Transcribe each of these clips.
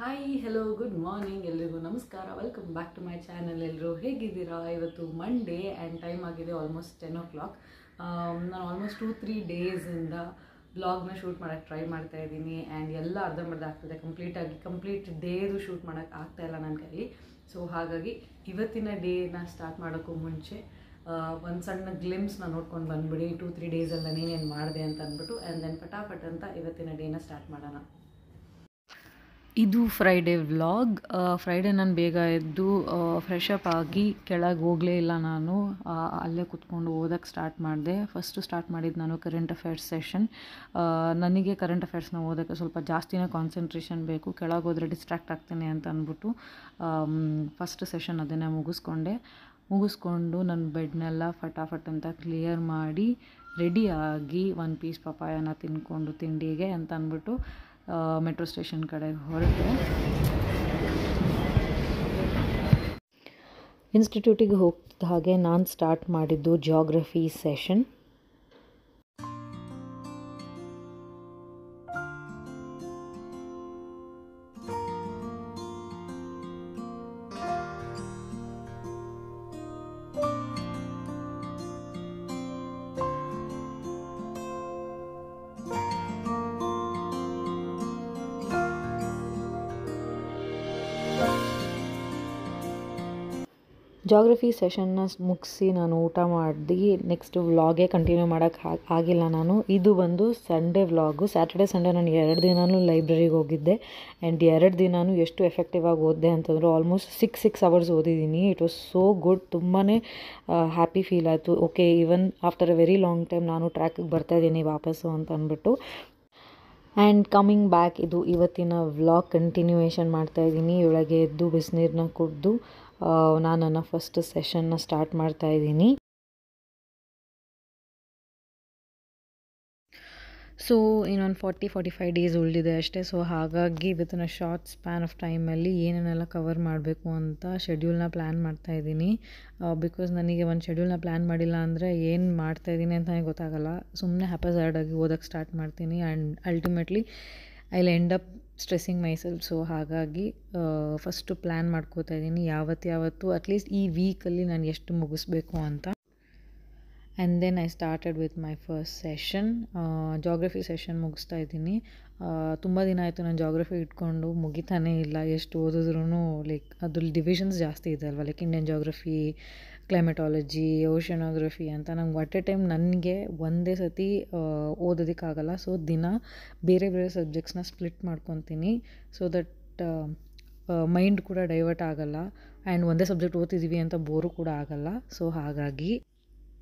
hi hello good morning ಎಲ್ರಿಗೂ ನಮಸ್ಕಾರ welcome back to my channel ಎಲ್ಲರೂ ಹೇಗಿದ್ದೀರಾ ಇವತ್ತು ಮಂಡೇ ಆ್ಯಂಡ್ ಟೈಮ್ ಆಗಿದೆ ಆಲ್ಮೋಸ್ಟ್ ಟೆನ್ ಓ ಕ್ಲಾಕ್ ನಾನು ಆಲ್ಮೋಸ್ಟ್ ಟೂ ತ್ರೀ ಡೇಸಿಂದ ಬ್ಲಾಗ್ನ ಶೂಟ್ ಮಾಡೋಕ್ಕೆ ಟ್ರೈ ಮಾಡ್ತಾ ಇದ್ದೀನಿ ಆ್ಯಂಡ್ ಎಲ್ಲ ಅರ್ಧಂಬರ್ಧ ಆಗ್ತಿದೆ ಕಂಪ್ಲೀಟಾಗಿ ಕಂಪ್ಲೀಟ್ ಡೇದು ಶೂಟ್ ಮಾಡೋಕ್ಕೆ ಇಲ್ಲ ನನ್ನ ಕೈಲಿ ಸೊ ಹಾಗಾಗಿ ಇವತ್ತಿನ ಡೇನ ಸ್ಟಾರ್ಟ್ ಮಾಡೋಕ್ಕೂ ಮುಂಚೆ ಒಂದು ಸಣ್ಣ ಗ್ಲಿಮ್ಸ್ನ ನೋಡ್ಕೊಂಡು ಬಂದುಬಿಡಿ ಟೂ ತ್ರೀ ಡೇಸಲ್ಲಿ ನೀನೇನು ಮಾಡಿದೆ ಅಂತ ಅಂದ್ಬಿಟ್ಟು ಆ್ಯಂಡ್ ದೆನ್ ಫಟಾಫಟ್ ಅಂತ ಇವತ್ತಿನ ಡೇನ ಸ್ಟಾರ್ಟ್ ಮಾಡೋಣ ಇದು ಫ್ರೈಡೇ ವ್ಲಾಗ್ ಫ್ರೈಡೇ ನಾನು ಬೇಗ ಎದ್ದು ಫ್ರೆಶ್ ಅಪ್ ಆಗಿ ಕೆಳಗೆ ಹೋಗಲೇ ಇಲ್ಲ ನಾನು ಅಲ್ಲೇ ಕುತ್ಕೊಂಡು ಓದೋಕ್ಕೆ ಸ್ಟಾರ್ಟ್ ಮಾಡಿದೆ ಫಸ್ಟು ಸ್ಟಾರ್ಟ್ ಮಾಡಿದ್ದು ನಾನು ಕರೆಂಟ್ ಅಫೇರ್ಸ್ ಸೆಷನ್ ನನಗೆ ಕರೆಂಟ್ ಅಫೇರ್ಸ್ನ ಓದೋಕ್ಕೆ ಸ್ವಲ್ಪ ಜಾಸ್ತಿನೇ ಕಾನ್ಸಂಟ್ರೇಷನ್ ಬೇಕು ಕೆಳಗೆ ಹೋದರೆ ಡಿಸ್ಟ್ರಾಕ್ಟ್ ಆಗ್ತೀನಿ ಅಂತ ಅಂದ್ಬಿಟ್ಟು ಫಸ್ಟ್ ಸೆಷನ್ ಅದನ್ನೇ ಮುಗಿಸ್ಕೊಂಡೆ ಮುಗಿಸ್ಕೊಂಡು ನನ್ನ ಬೆಡ್ನೆಲ್ಲ ಫಟಾಫಟ್ ಅಂತ ಕ್ಲಿಯರ್ ಮಾಡಿ ರೆಡಿಯಾಗಿ ಒನ್ ಪೀಸ್ ಪಪಾಯನ ತಿನ್ಕೊಂಡು ತಿಂಡಿಗೆ ಅಂತ ಅಂದ್ಬಿಟ್ಟು ಮೆಟ್ರೋ ಸ್ಟೇಷನ್ ಕಡೆ ಹೊರಟೆ ಇನ್ಸ್ಟಿಟ್ಯೂಟಿಗೆ ಹೋಗ್ತಿದ್ದ ಹಾಗೆ ನಾನು ಸ್ಟಾರ್ಟ್ ಮಾಡಿದ್ದು ಜಾಗ್ರಫಿ ಸೆಷನ್ ಜಾಗ್ರಫಿ ಸೆಷನ್ನ ಮುಗಿಸಿ ನಾನು ಊಟ ಮಾಡಿ ನೆಕ್ಸ್ಟ್ ವ್ಲಾಗೇ ಕಂಟಿನ್ಯೂ ಮಾಡೋಕ್ಕೆ ಆಗಿಲ್ಲ ನಾನು ಇದು ಬಂದು ಸಂಡೇ ವ್ಲಾಗು ಸ್ಯಾಟರ್ಡೆ ಸಂಡೇ ನಾನು ಎರಡು ದಿನವೂ ಲೈಬ್ರರಿಗೆ ಹೋಗಿದ್ದೆ ಆ್ಯಂಡ್ ಎರಡು ದಿನವೂ ಎಷ್ಟು ಎಫೆಕ್ಟಿವ್ ಆಗಿ ಓದಿದೆ ಅಂತಂದರೆ ಆಲ್ಮೋಸ್ಟ್ ಸಿಕ್ಸ್ ಸಿಕ್ಸ್ ಅವರ್ಸ್ ಓದಿದ್ದೀನಿ ಇಟ್ ವಾಸ್ ಸೋ ಗುಡ್ ತುಂಬಾ ಹ್ಯಾಪಿ ಫೀಲ್ ಆಯಿತು okay even after a very long time ನಾನು ಟ್ರ್ಯಾಕಿಗೆ ಬರ್ತಾಯಿದ್ದೀನಿ ವಾಪಸ್ಸು ಅಂತ ಅಂದ್ಬಿಟ್ಟು ಆ್ಯಂಡ್ ಕಮ್ಮಿಂಗ್ ಬ್ಯಾಕ್ ಇದು ಇವತ್ತಿನ ವ್ಲಾಗ್ ಕಂಟಿನ್ಯೂಯೇಷನ್ ಮಾಡ್ತಾಯಿದ್ದೀನಿ ಒಳಗೆ ಎದ್ದು ಬಿಸಿನೀರನ್ನ ಕುಡಿದು ನಾನು ನನ್ನ ಫಸ್ಟ್ ಸೆಷನ್ನ ಸ್ಟಾರ್ಟ್ ಮಾಡ್ತಾ ಇದ್ದೀನಿ ಸೊ ಇನ್ನೊಂದು ಫಾರ್ಟಿ ಫಾರ್ಟಿ ಫೈವ್ ಡೇಸ್ ಉಳಿದಿದೆ ಅಷ್ಟೇ ಸೊ ಹಾಗಾಗಿ with a short span of ಟೈಮಲ್ಲಿ ಏನೇನೆಲ್ಲ ಕವರ್ ಮಾಡಬೇಕು ಅಂತ ಶೆಡ್ಯೂಲ್ನ ಪ್ಲ್ಯಾನ್ ಮಾಡ್ತಾ ಇದ್ದೀನಿ ಬಿಕಾಸ್ ನನಗೆ ಒಂದು ಶೆಡ್ಯೂಲ್ನ ಪ್ಲ್ಯಾನ್ ಮಾಡಿಲ್ಲ ಅಂದರೆ ಏನು ಮಾಡ್ತಾಯಿದ್ದೀನಿ ಅಂತ ಗೊತ್ತಾಗಲ್ಲ ಸುಮ್ಮನೆ ಆಗಿ ಓದೋಕ್ಕೆ ಸ್ಟಾರ್ಟ್ ಮಾಡ್ತೀನಿ and ultimately I end up stressing myself so ಹಾಗಾಗಿ ಫಸ್ಟು ಪ್ಲ್ಯಾನ್ ಮಾಡ್ಕೋತಾ ಇದ್ದೀನಿ ಯಾವತ್ತು ಯಾವತ್ತು ಅಟ್ಲೀಸ್ಟ್ ಈ ವೀಕಲ್ಲಿ ನಾನು ಎಷ್ಟು ಮುಗಿಸ್ಬೇಕು ಅಂತ and then I started with my first session geography session ಮುಗಿಸ್ತಾ ಇದ್ದೀನಿ ತುಂಬ ದಿನ ಆಯಿತು ನಾನು ಜೋಗ್ರಫಿ ಇಟ್ಕೊಂಡು ಮುಗಿತಾನೇ ಇಲ್ಲ ಎಷ್ಟು ಓದಿದ್ರೂ ಲೈಕ್ ಅದ್ರಲ್ಲಿ ಡಿವಿಷನ್ಸ್ ಜಾಸ್ತಿ ಇದೆ ಅಲ್ವಾ like Indian geography climatology oceanography ಅಂತ ನಂಗೆ ಅಟ್ ಎ ಟೈಮ್ ನನಗೆ ಒಂದೇ ಸತಿ ಓದೋದಕ್ಕಾಗಲ್ಲ ಸೊ ದಿನ ಬೇರೆ ಬೇರೆ ಸಬ್ಜೆಕ್ಟ್ಸ್ನ ಸ್ಪ್ಲಿಟ್ ಮಾಡ್ಕೊತೀನಿ ಸೊ ದಟ್ ಮೈಂಡ್ ಕೂಡ ಡೈವರ್ಟ್ ಆಗೋಲ್ಲ ಆ್ಯಂಡ್ ಒಂದೇ ಸಬ್ಜೆಕ್ಟ್ ಓದ್ತಿದ್ದೀವಿ ಅಂತ ಬೋರು ಕೂಡ ಆಗೋಲ್ಲ ಸೊ ಹಾಗಾಗಿ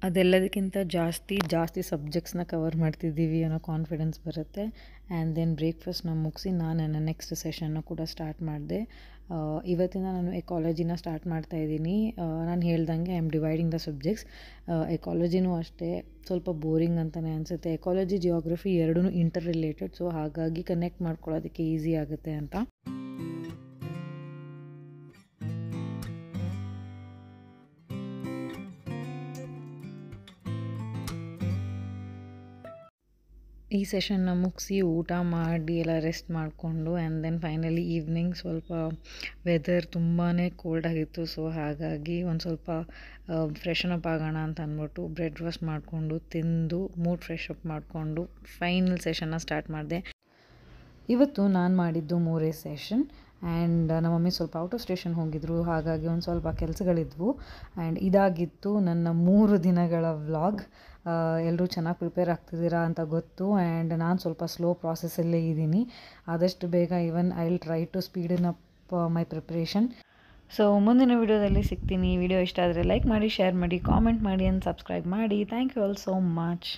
ಅದೆಲ್ಲದಕ್ಕಿಂತ ಜಾಸ್ತಿ ಜಾಸ್ತಿ ಸಬ್ಜೆಕ್ಟ್ಸ್ನ ಕವರ್ ಮಾಡ್ತಿದ್ದೀವಿ ಅನ್ನೋ ಕಾನ್ಫಿಡೆನ್ಸ್ ಬರುತ್ತೆ ಆ್ಯಂಡ್ ದೆನ್ ಬ್ರೇಕ್ಫಾಸ್ಟ್ನ ಮುಗಿಸಿ ನಾನು ನನ್ನ ನೆಕ್ಸ್ಟ್ ಸೆಷನ್ನ ಕೂಡ ಸ್ಟಾರ್ಟ್ ಮಾಡಿದೆ ಇವತ್ತಿನ ನಾನು ಎಕಾಲಜಿನ ಸ್ಟಾರ್ಟ್ ಮಾಡ್ತಾ ಇದ್ದೀನಿ ನಾನು ಹೇಳ್ದಂಗೆ I am dividing the subjects ಎಕಾಲಜಿನೂ ಅಷ್ಟೇ ಸ್ವಲ್ಪ ಬೋರಿಂಗ್ ಅಂತಲೇ ಅನಿಸುತ್ತೆ ಎಕಾಲಜಿ ಜಿಯೋಗ್ರಫಿ ಎರಡೂ ಇಂಟರ್ ರಿಲೇಟೆಡ್ ಸೊ ಹಾಗಾಗಿ ಕನೆಕ್ಟ್ ಮಾಡ್ಕೊಳ್ಳೋದಕ್ಕೆ ಈಸಿ ಆಗುತ್ತೆ ಅಂತ ಈ ಸೆಷನ್ನ ಮುಗಿಸಿ ಊಟ ಮಾಡಿ ಎಲ್ಲ ರೆಸ್ಟ್ ಮಾಡಿಕೊಂಡು ಆ್ಯಂಡ್ ದೆನ್ ಫೈನಲಿ ಈವ್ನಿಂಗ್ ಸ್ವಲ್ಪ ವೆದರ್ ತುಂಬಾ ಕೋಲ್ಡ್ ಆಗಿತ್ತು ಸೊ ಹಾಗಾಗಿ ಒಂದು ಸ್ವಲ್ಪ ಫ್ರೆಶನ್ ಅಪ್ ಆಗೋಣ ಅಂತ ಅಂದ್ಬಿಟ್ಟು ಬ್ರೆಡ್ ರೋಸ್ಟ್ ಮಾಡಿಕೊಂಡು ತಿಂದು ಮೂಡ್ ಫ್ರೆಶ್ ಅಪ್ ಮಾಡಿಕೊಂಡು ಫೈನಲ್ ಸೆಷನ್ನ ಸ್ಟಾರ್ಟ್ ಮಾಡಿದೆ ಇವತ್ತು ನಾನು ಮಾಡಿದ್ದು ಮೂರೇ ಸೆಷನ್ ಆ್ಯಂಡ್ uh, ನಮ್ಮ ಮಮ್ಮಿ ಸ್ವಲ್ಪ ಔಟ್ ಆಫ್ ಸ್ಟೇಷನ್ ಹೋಗಿದ್ರು ಹಾಗಾಗಿ ಒಂದು ಸ್ವಲ್ಪ ಕೆಲಸಗಳಿದ್ವು ಆ್ಯಂಡ್ ಇದಾಗಿತ್ತು ನನ್ನ ಮೂರು ದಿನಗಳ ವ್ಲಾಗ್ uh, ಎಲ್ಲರೂ ಚೆನ್ನಾಗಿ ಪ್ರಿಪೇರ್ ಆಗ್ತಿದ್ದೀರಾ ಅಂತ ಗೊತ್ತು ಆ್ಯಂಡ್ ನಾನು ಸ್ವಲ್ಪ ಸ್ಲೋ ಪ್ರಾಸೆಸ್ಸಲ್ಲೇ ಇದ್ದೀನಿ ಆದಷ್ಟು ಬೇಗ even I will try to in up my preparation so ಮುಂದಿನ ವಿಡಿಯೋದಲ್ಲಿ ಸಿಗ್ತೀನಿ ವಿಡಿಯೋ ಇಷ್ಟ ಆದರೆ ಲೈಕ್ ಮಾಡಿ ಶೇರ್ ಮಾಡಿ ಕಾಮೆಂಟ್ ಮಾಡಿ ಆ್ಯಂಡ್ ಸಬ್ಸ್ಕ್ರೈಬ್ ಮಾಡಿ thank you all so much